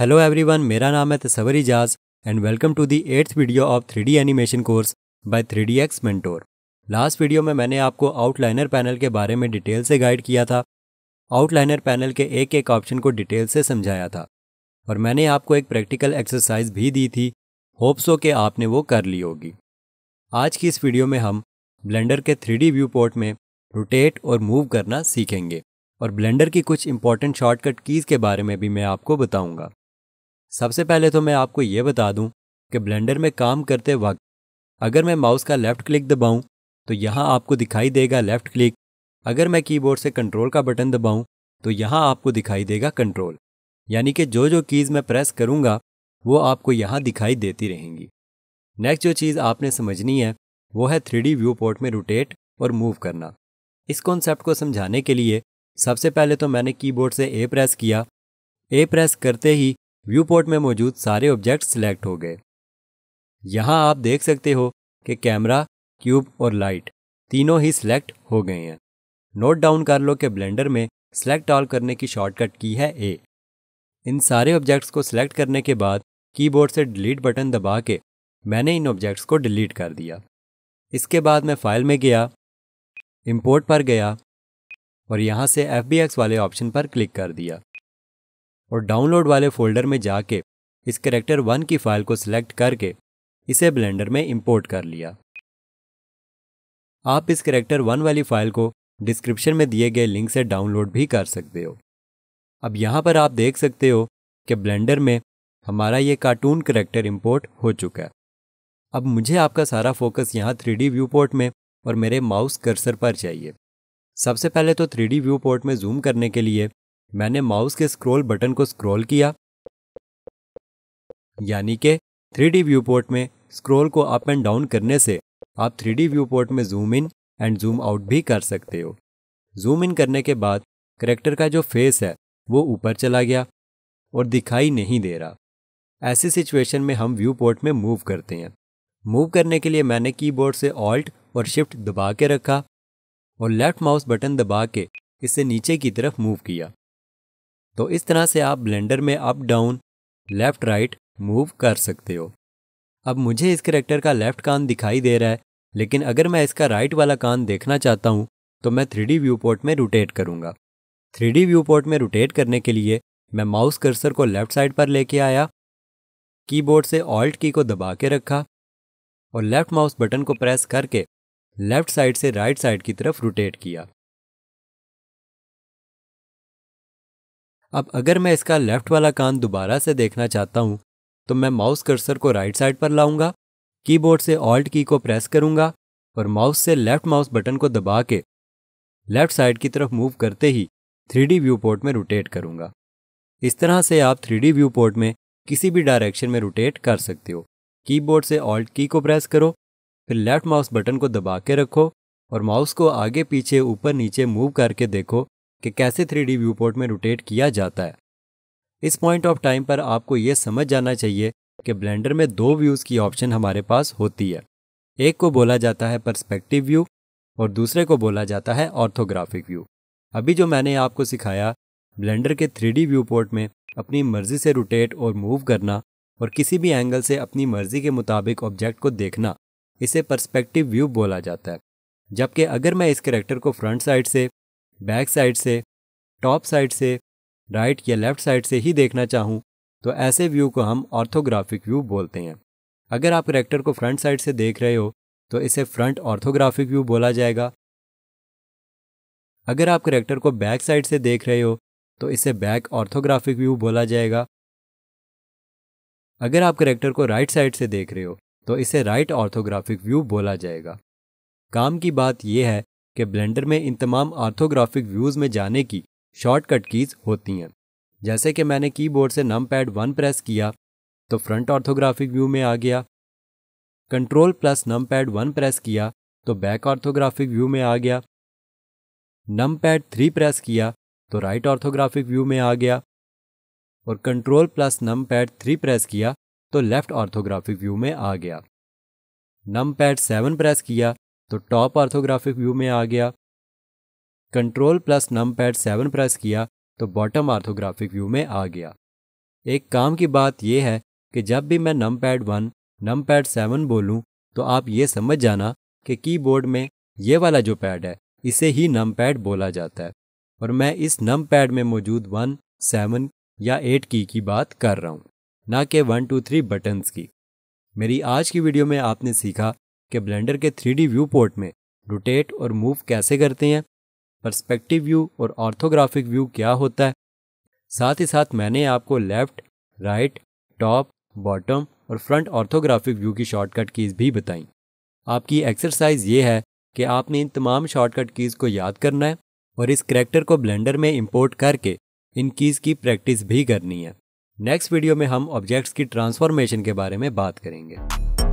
hello everyone मेरा नाम है Tasawar Ijaz and welcome to the eighth video of three animation course by three D X mentor last video में मैंने आपको outliner panel के बारे में डिटेल से गाइड किया था आउटलाइनर पैनल के एक एक ऑप्शन को डिटेल से समझाया था और मैंने आपको एक प्रैक्टिकल एक्सरसाइज भी दी थी होप्सो के आपने वो कर ली होगी आज की इस वीडियो में हम ब्लेंडर के थ्री व्यू पोर्ट में रोटेट और मूव करना सीखेंगे और ब्लेंडर की कुछ इंपॉर्टेंट शॉर्टकट कीज़ के बारे में भी मैं आपको बताऊंगा सबसे पहले तो मैं आपको ये बता दूं कि ब्लेंडर में काम करते वक्त अगर मैं माउस का लेफ़्ट क्लिक दबाऊं तो यहाँ आपको दिखाई देगा लेफ़्ट क्लिक अगर मैं कीबोर्ड से कंट्रोल का बटन दबाऊं तो यहाँ आपको दिखाई देगा कंट्रोल यानी कि जो जो कीज़ मैं प्रेस करूँगा वो आपको यहाँ दिखाई देती रहेंगी नेक्स्ट जो चीज़ आपने समझनी है वो है थ्री व्यू पोर्ट में रोटेट और मूव करना इस कॉन्सेप्ट को समझाने के लिए सबसे पहले तो मैंने कीबोर्ड से ए प्रेस किया ए प्रेस करते ही व्यू पोर्ट में मौजूद सारे ऑब्जेक्ट सिलेक्ट हो गए यहाँ आप देख सकते हो कि कैमरा क्यूब और लाइट तीनों ही सिलेक्ट हो गए हैं नोट डाउन कर लो कि ब्लेंडर में सिलेक्ट ऑल करने की शॉर्टकट की है ए इन सारे ऑब्जेक्ट्स को सिलेक्ट करने के बाद कीबोर्ड से डिलीट बटन दबा के मैंने इन ऑब्जेक्ट्स को डिलीट कर दिया इसके बाद मैं फाइल में गया इंपोर्ट पर गया और यहाँ से एफ वाले ऑप्शन पर क्लिक कर दिया और डाउनलोड वाले फोल्डर में जाके इस करेक्टर वन की फाइल को सिलेक्ट करके इसे ब्लेंडर में इंपोर्ट कर लिया आप इस करेक्टर वन वाली फाइल को डिस्क्रिप्शन में दिए गए लिंक से डाउनलोड भी कर सकते हो अब यहाँ पर आप देख सकते हो कि ब्लेंडर में हमारा ये कार्टून करेक्टर इंपोर्ट हो चुका है अब मुझे आपका सारा फोकस यहाँ थ्री डी में और मेरे माउस कर्सर पर चाहिए सबसे पहले तो थ्री व्यू पोर्ट में जूम करने के लिए मैंने माउस के स्क्रॉल बटन को स्क्रॉल किया यानी के थ्री डी व्यूपोर्ट में स्क्रॉल को अप एंड डाउन करने से आप थ्री डी व्यूपोर्ट में zoom in and zoom out भी कर सकते हो जूम इन करने के बाद करेक्टर का जो फेस है वो ऊपर चला गया और दिखाई नहीं दे रहा ऐसी सिचुएशन में हम व्यू पोर्ट में मूव करते हैं मूव करने के लिए मैंने कीबोर्ड से ऑल्ट और शिफ्ट दबा के रखा और लेफ्ट माउस बटन दबा के इसे नीचे की तरफ मूव किया तो इस तरह से आप ब्लेंडर में up down left right move कर सकते हो अब मुझे इस करेक्टर का लेफ्ट कान दिखाई दे रहा है लेकिन अगर मैं इसका राइट वाला कान देखना चाहता हूँ तो मैं थ्री व्यू पोर्ट में रोटेट करूँगा थ्री व्यू पोर्ट में रोटेट करने के लिए मैं माउस कर्सर को लेफ्ट साइड पर लेके आया कीबोर्ड से ऑल्ट की को दबा के रखा और लेफ्ट माउस बटन को प्रेस करके लेफ्ट साइड से राइट साइड की तरफ रोटेट किया अब अगर मैं इसका लेफ्ट वाला कान दोबारा से देखना चाहता हूँ तो मैं माउस कर्सर को राइट साइड पर लाऊंगा कीबोर्ड से ऑल्ट की को प्रेस करूंगा और माउस से लेफ्ट माउस बटन को दबा के लेफ्ट साइड की तरफ मूव करते ही थ्री व्यू पोर्ट में रोटेट करूंगा इस तरह से आप थ्री व्यू पोर्ट में किसी भी डायरेक्शन में रोटेट कर सकते हो कीबोर्ड से ऑल्ट की को प्रेस करो फिर लेफ्ट माउस बटन को दबा के रखो और माउस को आगे पीछे ऊपर नीचे मूव करके देखो कि कैसे थ्री डी व्यूपोर्ट में रोटेट किया जाता है इस पॉइंट ऑफ टाइम पर आपको ये समझ जाना चाहिए कि ब्लेंडर में दो व्यूज़ की ऑप्शन हमारे पास होती है एक को बोला जाता है परस्पेक्टिव व्यू और दूसरे को बोला जाता है ऑर्थोग्राफिक व्यू अभी जो मैंने आपको सिखाया ब्लेंडर के थ्री डी व्यू पोर्ट में अपनी मर्जी से रोटेट और मूव करना और किसी भी एंगल से अपनी मर्जी के मुताबिक ऑब्जेक्ट को देखना इसे परस्पेक्टिव व्यू बोला जाता है जबकि अगर मैं इस करेक्टर को फ्रंट साइड से बैक साइड से टॉप साइड से राइट या लेफ्ट साइड से ही देखना चाहूँ तो ऐसे व्यू को हम ऑर्थोग्राफिक व्यू बोलते हैं अगर आप करेक्टर को फ्रंट साइड से देख रहे हो तो इसे फ्रंट ऑर्थोग्राफिक व्यू बोला जाएगा अगर आप करेक्टर को बैक साइड से देख रहे हो तो इसे बैक ऑर्थोग्राफिक व्यू बोला जाएगा अगर आप करेक्टर को राइट साइड से देख रहे हो तो इसे राइट ऑर्थोग्राफिक व्यू बोला जाएगा काम की बात यह है कि ब्लेंडर में इन तमाम आर्थोग्राफिक व्यूज़ में जाने की शॉर्टकट कीज़ होती हैं जैसे कि मैंने कीबोर्ड से नम पैड वन प्रेस किया तो फ्रंट ऑर्थोग्राफिक व्यू में आ गया control plus numpad one press किया तो बैक ऑर्थोग्राफिक व्यू में आ गया नम पैड थ्री प्रेस किया तो राइट ऑर्थोग्राफिक व्यू में आ गया और control plus numpad three press किया तो लेफ्ट ऑर्थोग्राफिक व्यू में आ गया नम पैड सेवन प्रेस किया तो टॉप आर्थोग्राफिक व्यू में आ गया control plus numpad seven press किया तो बॉटम आर्थोग्राफिक व्यू में आ गया एक काम की बात यह है कि जब भी मैं numpad one numpad seven बोलूँ तो आप ये समझ जाना कि कीबोर्ड में ये वाला जो पैड है इसे ही नम पैड बोला जाता है और मैं इस नम पैड में मौजूद वन सेवन या एट की की बात कर रहा हूँ ना कि वन टू थ्री बटन्स की मेरी आज की वीडियो में आपने सीखा कि ब्लेंडर के थ्री व्यू पोर्ट में रोटेट और मूव कैसे करते हैं परस्पेक्टिव व्यू और ऑर्थोग्राफिक व्यू क्या होता है साथ ही साथ मैंने आपको लेफ्ट राइट टॉप बॉटम और फ्रंट ऑर्थोग्राफिक व्यू की शॉर्टकट कीज़ भी बताई आपकी एक्सरसाइज ये है कि आपने इन तमाम शॉर्टकट कीज़ को याद करना है और इस करेक्टर को ब्लेंडर में इंपोर्ट करके इन कीज़ की प्रैक्टिस भी करनी है नेक्स्ट वीडियो में हम ऑब्जेक्ट्स की ट्रांसफॉर्मेशन के बारे में बात करेंगे